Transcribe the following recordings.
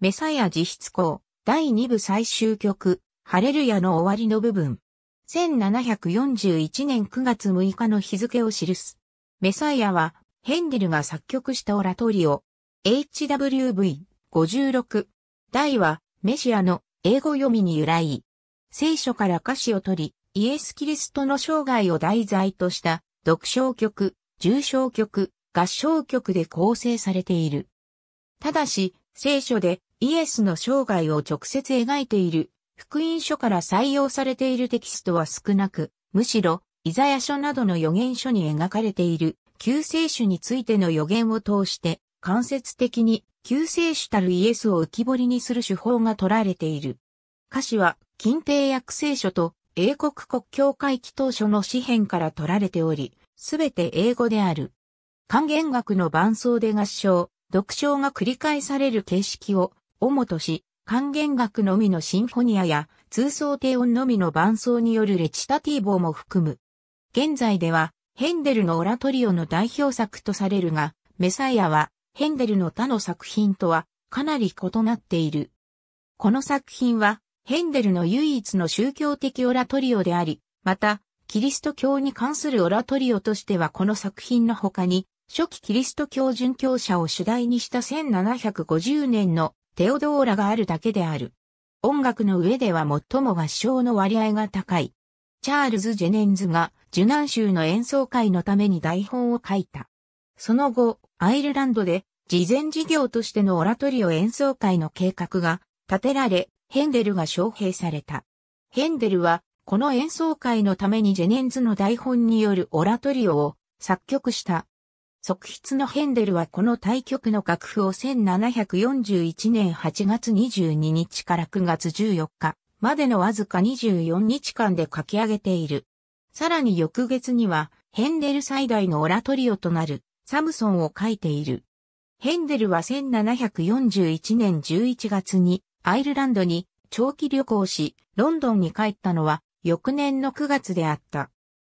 メサヤ自筆校、第2部最終曲、ハレルヤの終わりの部分。1741年9月6日の日付を記す。メサイアは、ヘンデルが作曲したオラトリオ、HWV56。題は、メシアの英語読みに由来。聖書から歌詞を取り、イエス・キリストの生涯を題材とした、読唱曲、重唱曲、合唱曲で構成されている。ただし、聖書でイエスの生涯を直接描いている福音書から採用されているテキストは少なく、むしろイザヤ書などの予言書に描かれている救世主についての予言を通して間接的に救世主たるイエスを浮き彫りにする手法が取られている。歌詞は近帝約聖書と英国国教会祈祷書の詩編から取られており、すべて英語である。還元学の伴奏で合唱、読唱が繰り返される形式を主とし、還元楽のみのシンフォニアや、通奏低音のみの伴奏によるレチタティーボも含む。現在では、ヘンデルのオラトリオの代表作とされるが、メサイアは、ヘンデルの他の作品とは、かなり異なっている。この作品は、ヘンデルの唯一の宗教的オラトリオであり、また、キリスト教に関するオラトリオとしてはこの作品の他に、初期キリスト教殉教者を主題にした1750年のテオドーラがあるだけである。音楽の上では最も合唱の割合が高い。チャールズ・ジェネンズが受難州の演奏会のために台本を書いた。その後、アイルランドで事前事業としてのオラトリオ演奏会の計画が立てられ、ヘンデルが招聘された。ヘンデルは、この演奏会のためにジェネンズの台本によるオラトリオを作曲した。即筆のヘンデルはこの対局の楽譜を1741年8月22日から9月14日までのわずか24日間で書き上げている。さらに翌月にはヘンデル最大のオラトリオとなるサムソンを書いている。ヘンデルは1741年11月にアイルランドに長期旅行し、ロンドンに帰ったのは翌年の9月であった。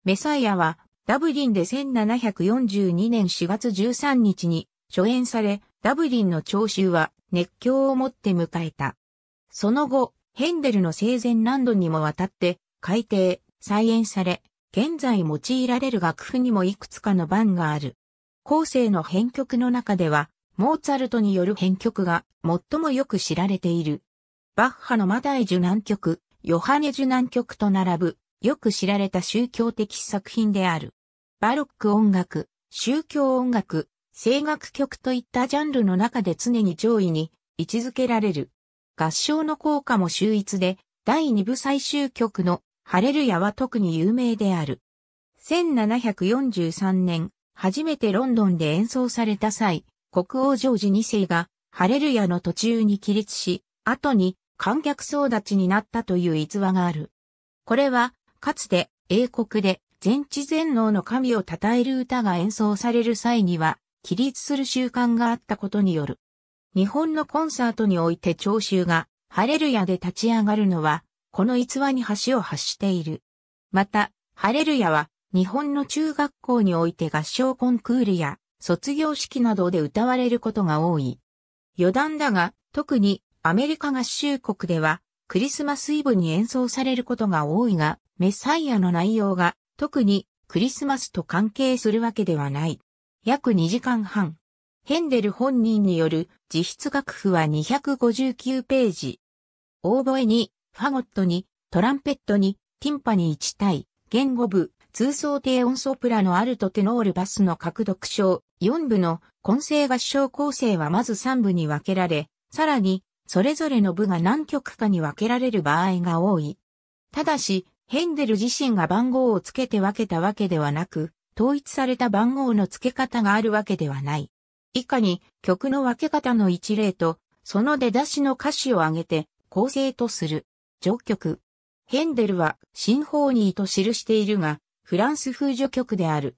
メサイアはダブリンで1742年4月13日に初演され、ダブリンの聴衆は熱狂をもって迎えた。その後、ヘンデルの生前何度にもわたって改訂、再演され、現在用いられる楽譜にもいくつかの版がある。後世の編曲の中では、モーツァルトによる編曲が最もよく知られている。バッハのマダイ受難曲、ヨハネ受難曲と並ぶよく知られた宗教的作品である。バロック音楽、宗教音楽、声楽曲といったジャンルの中で常に上位に位置づけられる。合唱の効果も秀逸で、第二部最終曲のハレルヤは特に有名である。1743年、初めてロンドンで演奏された際、国王ジョージ2世がハレルヤの途中に起立し、後に観客総立ちになったという逸話がある。これはかつて英国で全知全能の神を称える歌が演奏される際には、起立する習慣があったことによる。日本のコンサートにおいて聴衆が、ハレルヤで立ち上がるのは、この逸話に橋を発している。また、ハレルヤは、日本の中学校において合唱コンクールや、卒業式などで歌われることが多い。余談だが、特にアメリカ合衆国では、クリスマスイブに演奏されることが多いが、メサイアの内容が特にクリスマスと関係するわけではない。約2時間半。ヘンデル本人による自筆楽譜は259ページ。オーボエに、ファゴットに、トランペットに、ティンパに1体、言語部、通奏低音ソプラのアルトテノールバスの各読唱、4部の混声合唱構成はまず3部に分けられ、さらに、それぞれの部が何曲かに分けられる場合が多い。ただし、ヘンデル自身が番号を付けて分けたわけではなく、統一された番号の付け方があるわけではない。以下に曲の分け方の一例と、その出だしの歌詞を挙げて構成とする。序曲。ヘンデルは新法ニーと記しているが、フランス風序曲である。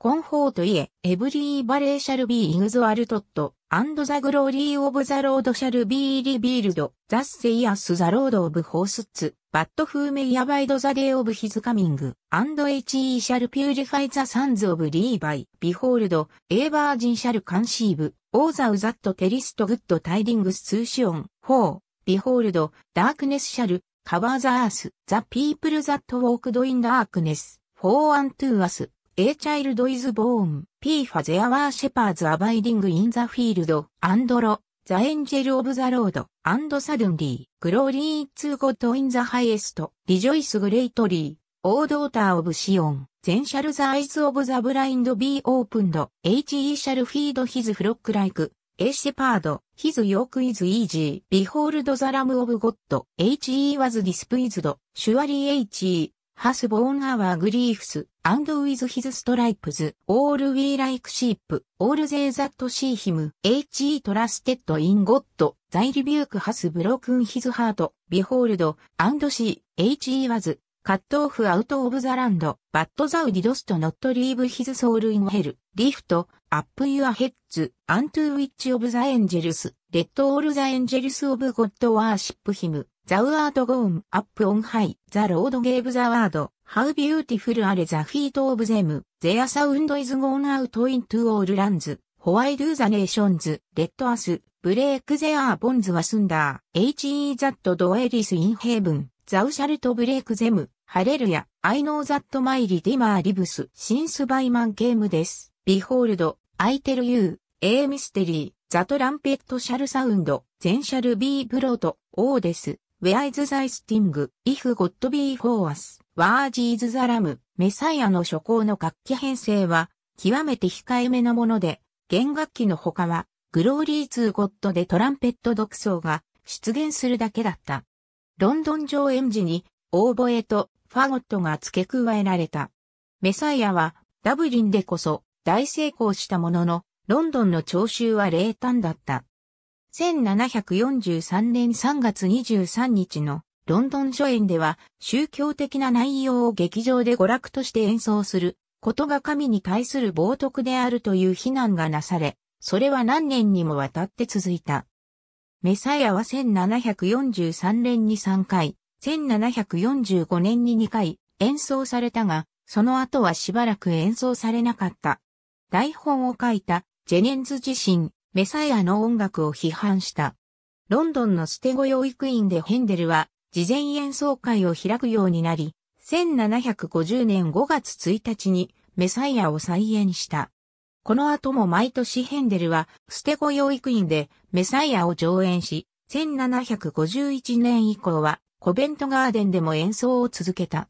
コンフォートイエ、エブリーバレーシャルビーイグゾアルトット、アンドザグローリーオブザロードシャルビーリビールド、ザッセイアスザロードオブホースツ、バットフーメイアバイドザデイオブヒズカミング、アンドエチイシャルピューリファイザサンズオブリーバイ、ビホールド、エーバージンシャルカンシーブ、オーザウザットテリストグッドタイディングスツーシオン、フォー、ビホールド、ダークネスシャル、カバーザアース、ザピープルザットウォークドインダークネス、フォーアントゥーアス、A Child is Born, P for There w e r Shepherds Abiding in the Field, and Ro, The Angel of the r o a d and Suddenly, Glory t s God in the Highest, Rejoice Greatly, O Daughter of Sion, Then shall the eyes of the blind be opened, He shall feed his flock like, A shepherd, his yoke is easy, behold the lamb of God, he was displeased, surely he has borne our griefs, and with his stripes, all we like sheep, all they that see him, he trusted in God, thy rebuke has broken his heart, behold, and see, he was, cut off out of the land, but thou didst not leave his soul in hell, lift, up your heads, unto which of the angels, let all the angels of God worship him, thou art gone up on high, the Lord gave the word, How beautiful are the feet of them, their sound is gone out into all lands, why do the nations, let us, break their bonds was under, he that dwells in heaven, thou shalt break them, h ハレルヤ、I know that my redeemer lives since by man came です。Behold, I tell you, a mystery, that trumpet shall sound, then shall be brought, all です。Where is thy sting? If God be for us, where is the lamb? メサイアの初行の楽器編成は、極めて控えめなもので、弦楽器の他は、グローリーツーゴッドでトランペット独奏が出現するだけだった。ロンドン上演時に、オーボエとファゴットが付け加えられた。メサイアは、ダブリンでこそ大成功したものの、ロンドンの聴衆は冷淡だった。1743年3月23日のロンドン初演では宗教的な内容を劇場で娯楽として演奏することが神に対する冒涜であるという非難がなされ、それは何年にもわたって続いた。メサイアは1743年に3回、1745年に2回演奏されたが、その後はしばらく演奏されなかった。台本を書いたジェネンズ自身、メサイアの音楽を批判した。ロンドンのステゴ養育院でヘンデルは事前演奏会を開くようになり、1750年5月1日にメサイアを再演した。この後も毎年ヘンデルはステゴ養育院でメサイアを上演し、1751年以降はコベントガーデンでも演奏を続けた。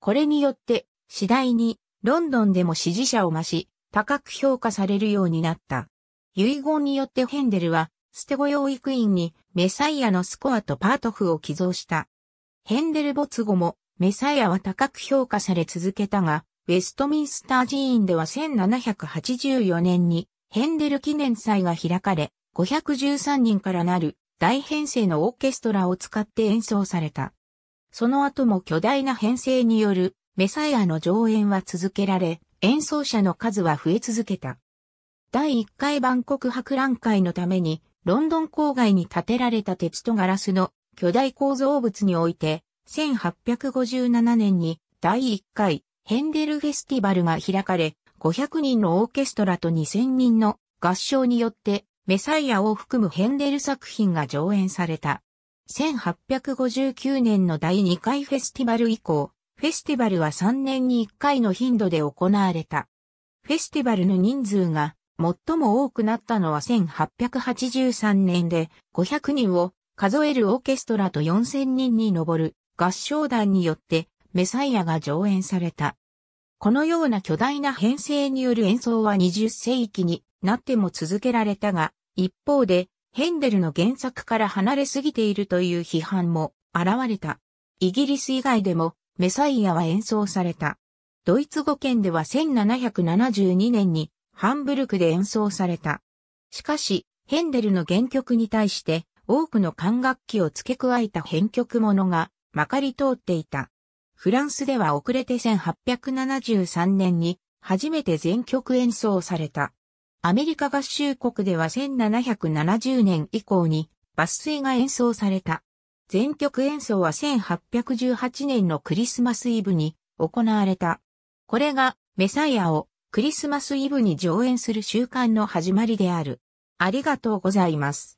これによって次第にロンドンでも支持者を増し、高く評価されるようになった。遺言によってヘンデルは、ステゴ養育院にメサイアのスコアとパートフを寄贈した。ヘンデル没後もメサイアは高く評価され続けたが、ウェストミンスター寺院では1784年にヘンデル記念祭が開かれ、513人からなる大編成のオーケストラを使って演奏された。その後も巨大な編成によるメサイアの上演は続けられ、演奏者の数は増え続けた。第1回万国博覧会のために、ロンドン郊外に建てられた鉄とガラスの巨大構造物において、1857年に第1回ヘンデルフェスティバルが開かれ、500人のオーケストラと2000人の合唱によってメサイアを含むヘンデル作品が上演された。1859年の第2回フェスティバル以降、フェスティバルは3年に1回の頻度で行われた。フェスティバルの人数が最も多くなったのは1883年で500人を数えるオーケストラと4000人に上る合唱団によってメサイアが上演された。このような巨大な編成による演奏は20世紀になっても続けられたが、一方でヘンデルの原作から離れすぎているという批判も現れた。イギリス以外でもメサイアは演奏された。ドイツ語圏では1772年にハンブルクで演奏された。しかし、ヘンデルの原曲に対して多くの管楽器を付け加えた編曲ものがまかり通っていた。フランスでは遅れて1873年に初めて全曲演奏された。アメリカ合衆国では1770年以降に抜粋が演奏された。全曲演奏は1818年のクリスマスイブに行われた。これがメサイアをクリスマスイブに上演する習慣の始まりである。ありがとうございます。